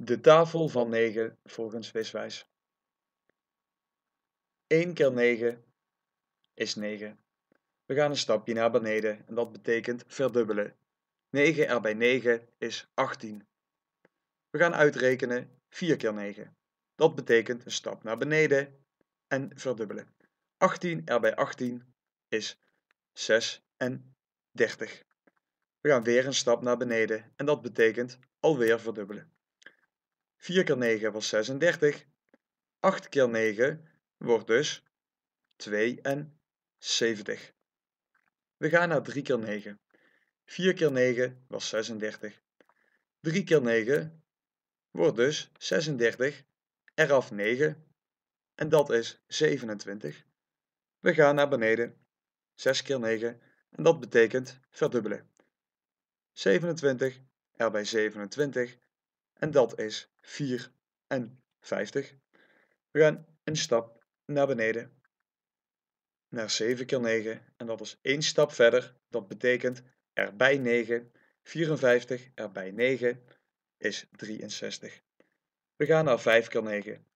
De tafel van 9 volgens Wiswijs. 1 keer 9 is 9. We gaan een stapje naar beneden en dat betekent verdubbelen. 9 er bij 9 is 18. We gaan uitrekenen 4 keer 9. Dat betekent een stap naar beneden en verdubbelen. 18 er bij 18 is 6 We gaan weer een stap naar beneden en dat betekent alweer verdubbelen. 4 keer 9 was 36. 8 keer 9 wordt dus 72. We gaan naar 3 keer 9. 4 keer 9 was 36. 3 keer 9 wordt dus 36, eraf 9 en dat is 27. We gaan naar beneden, 6 keer 9 en dat betekent verdubbelen. 27 er bij 27 en dat is 54. We gaan een stap naar beneden naar 7 keer 9 en dat is één stap verder. Dat betekent erbij 9, 54 erbij 9 is 63. We gaan naar 5 keer 9.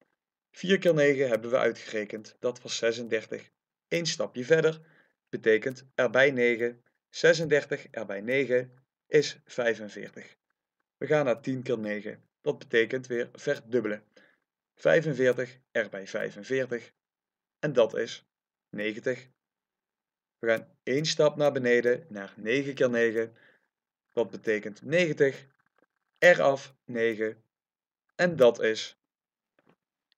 4 keer 9 hebben we uitgerekend, dat was 36. Eén stapje verder betekent erbij 9, 36 erbij 9 is 45. We gaan naar 10 keer 9. Dat betekent weer verdubbelen. 45 erbij 45. En dat is 90. We gaan één stap naar beneden naar 9 keer 9. Dat betekent 90. R af 9. En dat is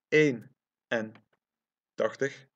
1 en 80.